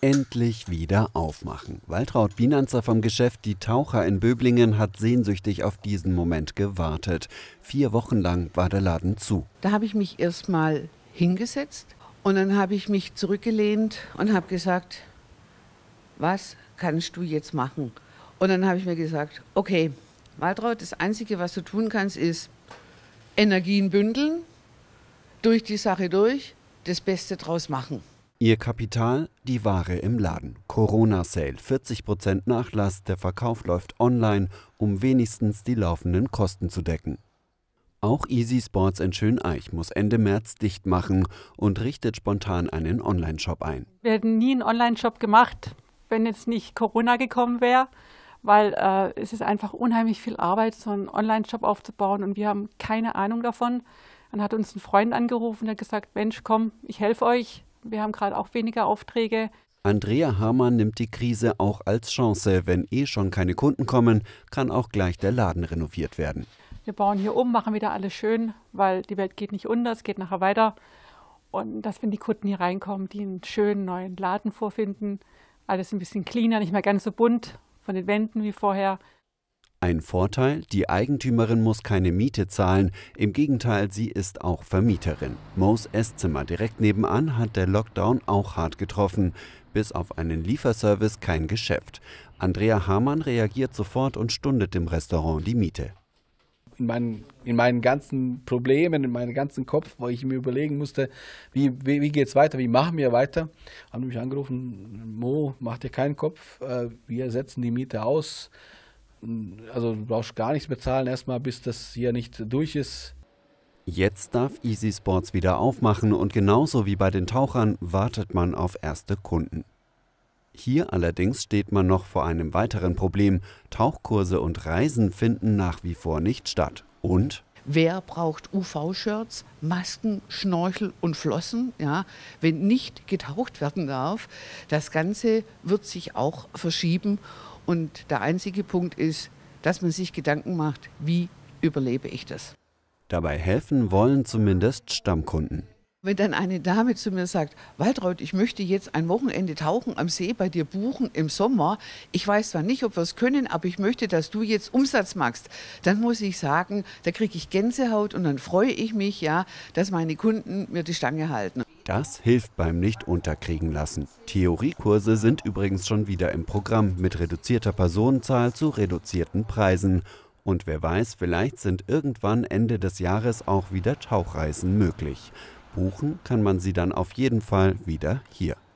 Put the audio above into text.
endlich wieder aufmachen. Waltraud Bienanzer vom Geschäft Die Taucher in Böblingen hat sehnsüchtig auf diesen Moment gewartet. Vier Wochen lang war der Laden zu. Da habe ich mich erst mal hingesetzt und dann habe ich mich zurückgelehnt und habe gesagt, was kannst du jetzt machen? Und dann habe ich mir gesagt, okay, Waltraud, das Einzige, was du tun kannst, ist Energien bündeln, durch die Sache durch, das Beste draus machen. Ihr Kapital, die Ware im Laden. Corona Sale, 40% Nachlass, der Verkauf läuft online, um wenigstens die laufenden Kosten zu decken. Auch Easy Sports in Schöneich muss Ende März dicht machen und richtet spontan einen Online-Shop ein. Wir hätten nie einen Online-Shop gemacht, wenn jetzt nicht Corona gekommen wäre, weil äh, es ist einfach unheimlich viel Arbeit, so einen Online-Shop aufzubauen und wir haben keine Ahnung davon. Dann hat uns ein Freund angerufen, der hat gesagt, Mensch, komm, ich helfe euch, wir haben gerade auch weniger Aufträge. Andrea Hamann nimmt die Krise auch als Chance. Wenn eh schon keine Kunden kommen, kann auch gleich der Laden renoviert werden. Wir bauen hier um, machen wieder alles schön, weil die Welt geht nicht unter, es geht nachher weiter. Und dass, wenn die Kunden hier reinkommen, die einen schönen neuen Laden vorfinden, alles ein bisschen cleaner, nicht mehr ganz so bunt von den Wänden wie vorher. Ein Vorteil, die Eigentümerin muss keine Miete zahlen, im Gegenteil, sie ist auch Vermieterin. Moes Esszimmer direkt nebenan hat der Lockdown auch hart getroffen. Bis auf einen Lieferservice kein Geschäft. Andrea Hamann reagiert sofort und stundet dem Restaurant die Miete. In meinen, in meinen, ganzen Problemen, in meinem ganzen Kopf, wo ich mir überlegen musste, wie, wie, wie geht es weiter, wie machen wir weiter, haben mich angerufen, Mo, mach dir keinen Kopf, äh, wir setzen die Miete aus also du brauchst gar nichts bezahlen erstmal, bis das hier nicht durch ist. Jetzt darf Easy Sports wieder aufmachen und genauso wie bei den Tauchern wartet man auf erste Kunden. Hier allerdings steht man noch vor einem weiteren Problem. Tauchkurse und Reisen finden nach wie vor nicht statt. Und Wer braucht UV-Shirts, Masken, Schnorchel und Flossen, ja, wenn nicht getaucht werden darf? Das Ganze wird sich auch verschieben und der einzige Punkt ist, dass man sich Gedanken macht, wie überlebe ich das. Dabei helfen wollen zumindest Stammkunden. Wenn dann eine Dame zu mir sagt, Waltraud, ich möchte jetzt ein Wochenende tauchen am See bei dir buchen im Sommer. Ich weiß zwar nicht, ob wir es können, aber ich möchte, dass du jetzt Umsatz machst. Dann muss ich sagen, da kriege ich Gänsehaut und dann freue ich mich, ja, dass meine Kunden mir die Stange halten. Das hilft beim Nicht-Unterkriegen lassen. Theoriekurse sind übrigens schon wieder im Programm mit reduzierter Personenzahl zu reduzierten Preisen. Und wer weiß, vielleicht sind irgendwann Ende des Jahres auch wieder Tauchreisen möglich. Buchen kann man sie dann auf jeden Fall wieder hier.